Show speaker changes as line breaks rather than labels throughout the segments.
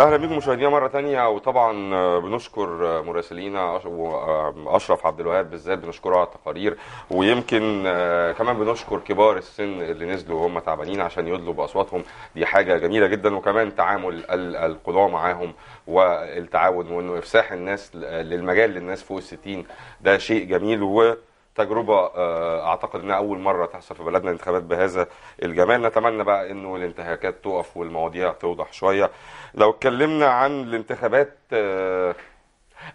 اهلا بكم مشاهدينا مره تانية وطبعا آه، بنشكر آه، مراسلينا واشرف آه، عبد الوهاب بالذات بنشكره على التقارير ويمكن كمان بنشكر كبار السن اللي نزلوا وهم تعبانين عشان يدلوا باصواتهم دي حاجه جميله جدا وكمان تعامل القضاه معاهم والتعاون وانه افساح الناس للمجال للناس فوق ال 60 ده شيء جميل و تجربه آه، اعتقد انها اول مره تحصل في بلدنا انتخابات بهذا الجمال نتمنى بقى انه الانتهاكات تقف والمواضيع توضح شويه لو اتكلمنا عن الانتخابات آه،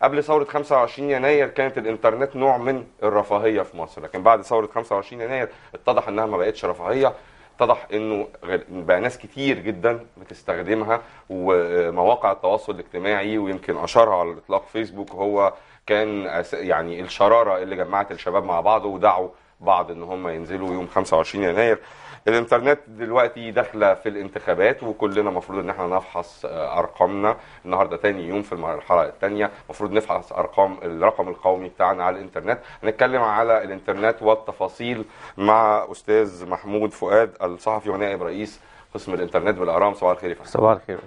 قبل ثورة 25 يناير كانت الانترنت نوع من الرفاهية في مصر، لكن بعد ثورة 25 يناير اتضح انها ما بقتش رفاهية، اتضح انه بقى ناس كتير جدا بتستخدمها ومواقع التواصل الاجتماعي ويمكن اشهرها على الاطلاق فيسبوك هو كان يعني الشراره اللي جمعت الشباب مع بعض ودعوا بعض ان هم ينزلوا يوم 25 يناير الانترنت دلوقتي داخله في الانتخابات وكلنا المفروض ان احنا نفحص آه، ارقامنا النهارده تاني يوم في المرحله الثانيه المفروض نفحص ارقام الرقم القومي بتاعنا على الانترنت هنتكلم على الانترنت والتفاصيل مع استاذ محمود فؤاد الصحفي ونائب رئيس قسم الانترنت بالارام صباح الخير يا فندم صباح الخير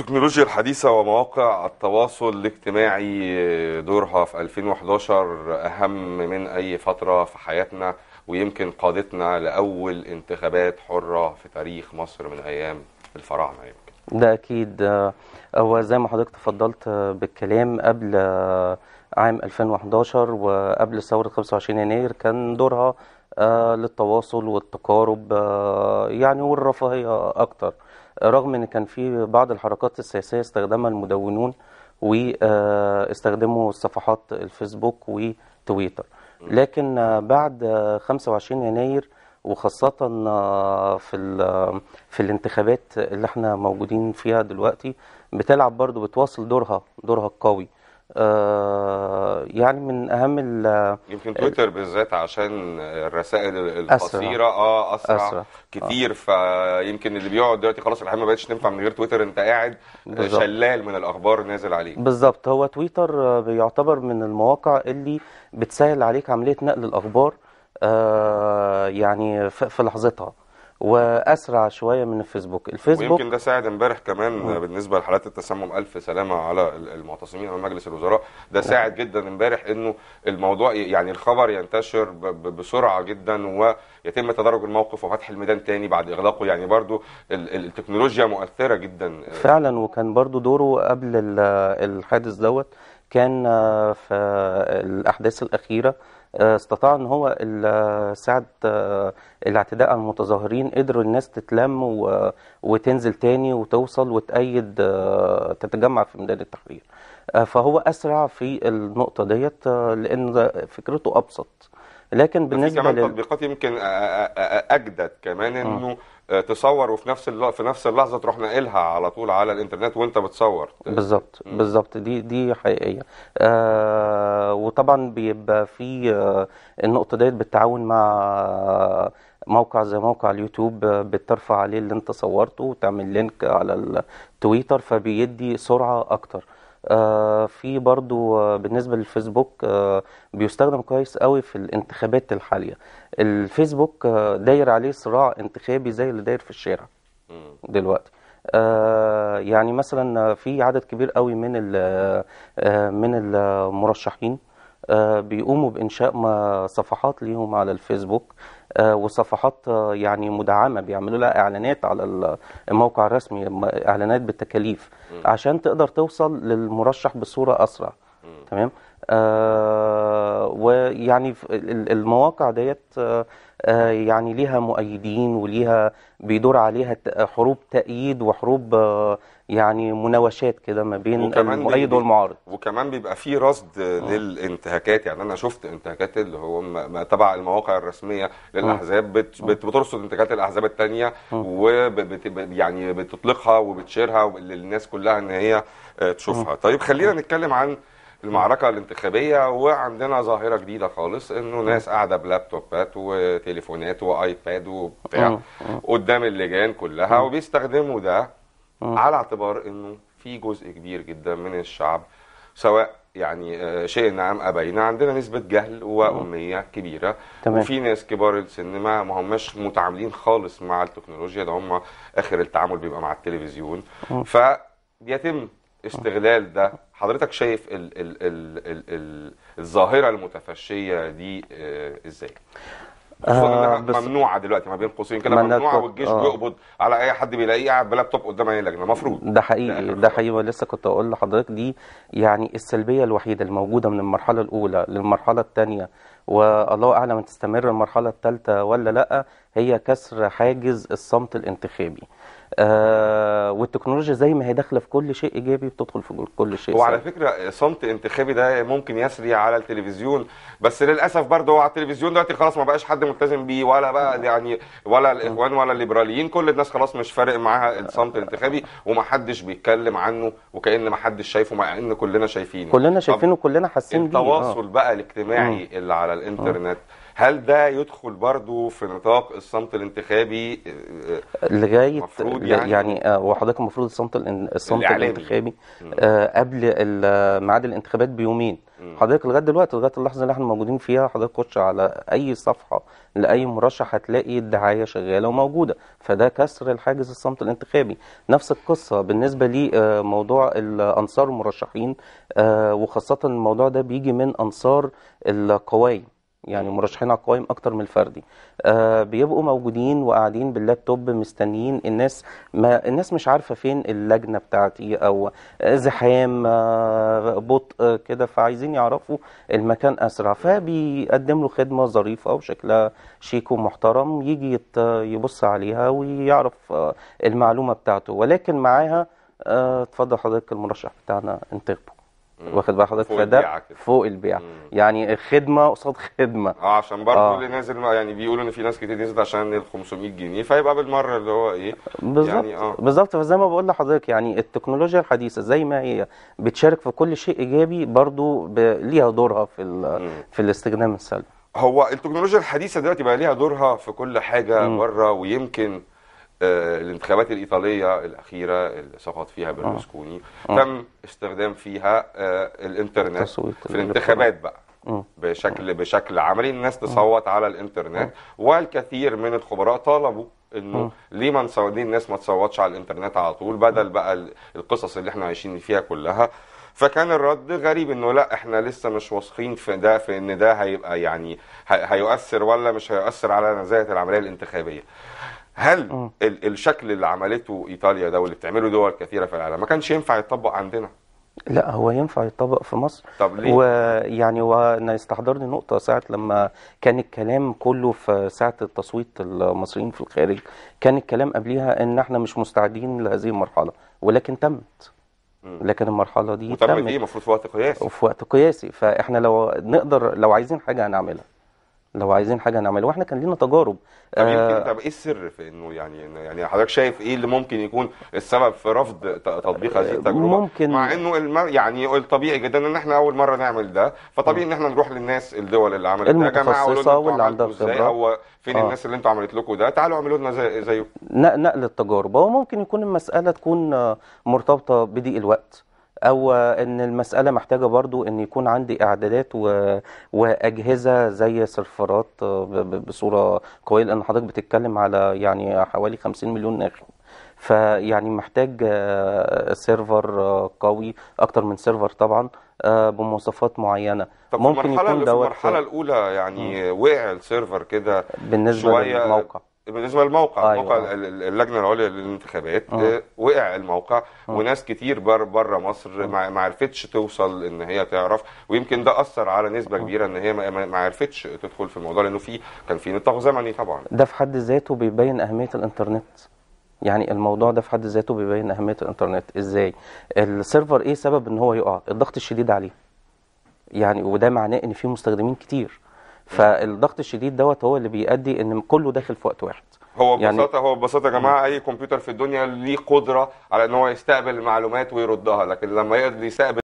التكنولوجيا الحديثة ومواقع التواصل الاجتماعي دورها في 2011 أهم من أي فترة في حياتنا ويمكن قادتنا لأول انتخابات حرة في تاريخ مصر من أيام الفراعنة يمكن
ده أكيد هو زي ما حضرتك تفضلت بالكلام قبل عام 2011 وقبل ثورة 25 يناير كان دورها آه، للتواصل والتقارب آه، يعني والرفاهية أكتر رغم ان كان في بعض الحركات السياسيه استخدمها المدونون واستخدموا صفحات الفيسبوك وتويتر لكن بعد 25 يناير وخاصة في في الانتخابات اللي احنا موجودين فيها دلوقتي بتلعب برضو بتواصل دورها دورها القوي آه، يعني من اهم ال يمكن تويتر
بالذات عشان الرسائل القصيره اه اسرع, أسرع. كتير آه. فيمكن اللي بيقعد دلوقتي خلاص الحياه ما بقتش تنفع من غير تويتر انت قاعد بالزبط. شلال من الاخبار نازل عليك
بالظبط هو تويتر بيعتبر من المواقع اللي بتسهل عليك عمليه نقل الاخبار آه يعني في لحظتها واسرع شويه من الفيسبوك الفيسبوك ويمكن
ده ساعد امبارح كمان م. بالنسبه لحالات التسمم الف سلامه على المعتصمين امام مجلس الوزراء ده ساعد جدا امبارح انه الموضوع يعني الخبر ينتشر بسرعه جدا ويتم تدرج الموقف وفتح الميدان تاني بعد اغلاقه يعني برضو التكنولوجيا مؤثره جدا
فعلا وكان برضو دوره قبل الحادث دوت كان آه، في الاحداث الاخيره استطاع ان هو ساعة آه، الاعتداء على المتظاهرين قدروا الناس تتلم وتنزل تاني وتوصل وتأيد آه، تتجمع في ميدان التحرير آه، فهو اسرع في النقطة ديت لان فكرته ابسط لكن بالنسبه كمان لل...
تطبيقات يمكن اجدد كمان آه. انه آه، تصور وفي نفس الل... في نفس اللحظه تروح ناقلها على طول على الانترنت وانت بتصور
بالظبط بالظبط دي دي حقيقيه آه وطبعا بيبقى في آه، النقطه ديت بالتعاون مع موقع زي موقع اليوتيوب بترفع عليه اللي انت صورته وتعمل لينك على التويتر فبيدي سرعه اكتر آه، في برضو آه، بالنسبة للفيسبوك آه، بيستخدم كويس قوي في الانتخابات الحالية الفيسبوك داير عليه صراع انتخابي زي اللي داير في الشارع دلوقتي يعني مثلا في عدد كبير قوي من من المرشحين بيقوموا بإنشاء صفحات ليهم على الفيسبوك آه، وصفحات آه، يعني مدعمه بيعملوا لها اعلانات على الموقع الرسمي اعلانات بالتكاليف عشان تقدر توصل للمرشح بصوره اسرع تمام آه، ويعني المواقع ديت آه، آه، يعني ليها مؤيدين وليها بيدور عليها حروب تأييد وحروب يعني مناوشات كده ما بين المؤيد والمعارض
وكمان بيبقى في رصد للانتهاكات يعني انا شفت انتهاكات اللي هو ما تبع المواقع الرسميه للاحزاب بت بت بترصد انتهاكات الاحزاب الثانيه وبت يعني بتطلقها وبتشيرها للناس كلها ان هي تشوفها طيب خلينا نتكلم عن المعركه الانتخابيه وعندنا ظاهره جديده خالص انه ناس قاعده بلابتوبات وتليفونات وايباد وبتاع قدام اللجان كلها وبيستخدموا ده على اعتبار انه في جزء كبير جدا من الشعب سواء يعني آه، شيء ام نعم ابينا عندنا نسبه جهل واميه كبيره تمام. وفي ناس كبار السن ما ما هماش متعاملين خالص مع التكنولوجيا ده هم اخر التعامل بيبقى مع التلفزيون فبيتم استغلال ده حضرتك شايف ال ال ال ال ال الظاهره المتفشيه دي آه، ازاي؟
آه ممنوعه
دلوقتي ما بين قوسين كده ممنوعه والجيش آه. بيقبض على اي حد بيلاقيه قاعد بلابتوب قدام اي لجنه المفروض
ده حقيقي ده, يعني ده حقيقي لسه كنت اقول لحضرتك دي يعني السلبيه الوحيده الموجوده من المرحله الاولى للمرحله الثانيه والله اعلم تستمر المرحله الثالثه ولا لا هي كسر حاجز الصمت الانتخابي آه والتكنولوجيا زي ما هي داخله في كل شيء ايجابي بتدخل في كل شيء وعلى
فكره صمت انتخابي ده ممكن يسري على التلفزيون بس للاسف برضه هو على التلفزيون دلوقتي خلاص ما بقاش حد ملتزم بيه ولا بقى يعني ولا الاخوان ولا الليبراليين كل الناس خلاص مش فارق معاها الصمت الانتخابي ومحدش بيتكلم عنه وكان ما حدش شايفه مع ان كلنا شايفينه كلنا شايفينه وكلنا حاسين بيه آه. التواصل بقى الاجتماعي اللي على الانترنت مم. هل ده يدخل برضو في نطاق الصمت الانتخابي لغايه يعني,
يعني آه، وحضرتك المفروض الصمت الصمت الانتخابي آه، قبل ميعاد الانتخابات بيومين حضرتك لغايه دلوقتي لغايه اللحظه اللي احنا موجودين فيها حضرتك خش على اي صفحه لاي مرشح هتلاقي الدعايه شغاله وموجوده فده كسر الحاجز الصمت الانتخابي نفس القصه بالنسبه لموضوع آه، الانصار المرشحين وخاصه الموضوع ده بيجي من انصار القوايم يعني مرشحين على القوائم اكتر من الفردي آه بيبقوا موجودين وقاعدين باللابتوب مستنيين الناس ما الناس مش عارفه فين اللجنه بتاعتي او زحام آه بطء آه، كده فعايزين يعرفوا المكان اسرع فبيقدم له خدمه ظريفه وشكلها شيك ومحترم يجي يبص عليها ويعرف آه المعلومه بتاعته ولكن معاها آه، اتفضل حضرتك المرشح بتاعنا انتخبه واخد بقى حضرتك فده فوق البيع يعني خدمه قصاد خدمه اه عشان برضه آه. اللي
نازل يعني بيقولوا ان في ناس كتير نزلت عشان ال 500 جنيه فيبقى بالمره اللي هو ايه بالظبط يعني آه.
بالظبط فزي ما بقول لحضرتك يعني التكنولوجيا الحديثه زي ما هي بتشارك في كل شيء ايجابي برضه ليها دورها في في الاستخدام السلبي
هو التكنولوجيا الحديثه دلوقتي بقى ليها دورها في كل حاجه بره ويمكن آه، الانتخابات الايطاليه الاخيره اللي سقط فيها آه. برلوسكوني آه. تم استخدام فيها الانترنت في الانتخابات بقى بشكل بشكل عملي الناس تصوت على الانترنت والكثير من الخبراء طالبوا انه ليه ما ليه الناس ما تصوتش على الانترنت على طول بدل بقى القصص اللي احنا عايشين فيها كلها فكان الرد غريب انه لا احنا لسه مش واثقين في ده في ان ده هيبقى يعني هيؤثر ولا مش هيؤثر على نزاهه العمليه الانتخابيه هل آه. ال الشكل اللي عملته ايطاليا ده واللي بتعمله دول كثيره في العالم ما كانش ينفع يطبق عندنا
لا هو ينفع يطبق في مصر طب ليه؟ ويعني وانا استحضرني نقطه ساعه لما كان الكلام كله في ساعه التصويت المصريين في الخارج كان الكلام قبليها ان احنا مش مستعدين لهذه المرحله ولكن تمت لكن المرحله دي إيه؟ تمت دي المفروض في وقت قياسي وفي وقت قياسي فاحنا لو نقدر لو عايزين حاجه هنعملها لو عايزين حاجه نعملها واحنا كان لينا تجارب
طب يمكن آه، طب ايه السر في انه يعني يعني حضرتك شايف ايه اللي ممكن يكون السبب في رفض تطبيق هذه التجربه ممكن مع انه الم... يعني الطبيعي جدا ان احنا اول مره نعمل ده فطبيعي ان احنا نروح للناس الدول اللي عملت ده يا جماعه قولوا عندها خبره هو فين آه. الناس اللي انتوا عملت لكم ده تعالوا اعملوا لنا زيه
نقل التجارب هو ممكن يكون المساله تكون آه، مرتبطه بضيق الوقت او ان المساله محتاجه برضو ان يكون عندي اعدادات و... واجهزه زي سيرفرات آه، بصوره قويه لان حضرتك بتتكلم على يعني حوالي 50 مليون ناخب فيعني محتاج آه، سيرفر آه، قوي اكتر من سيرفر طبعا بمواصفات معينه طب ممكن يكون دوت المرحله
الاولى يعني وقع السيرفر كده بالنسبه للموقع بالنسبه للموقع أيوة. موقع آه. اللجنه العليا للانتخابات آه. آه، وقع الموقع وناس كتير بر بره مصر ما عرفتش توصل ان هي تعرف ويمكن ده اثر على نسبه كبيره ان هي ما عرفتش تدخل في الموضوع لانه في كان في نطاق زمني طبعا
ده في حد ذاته بيبين اهميه الانترنت يعني الموضوع ده في حد ذاته بيبين اهميه الانترنت ازاي السيرفر ايه سبب ان هو يقع الضغط الشديد عليه يعني وده معناه ان في مستخدمين كتير فالضغط الشديد دوت هو اللي بيؤدي ان كله داخل في وقت واحد
هو يعني ببساطه يعني هو ببساطه يا جماعه اي كمبيوتر في الدنيا ليه قدره على ان هو يستقبل المعلومات ويردها لكن لما يقدر يستقبل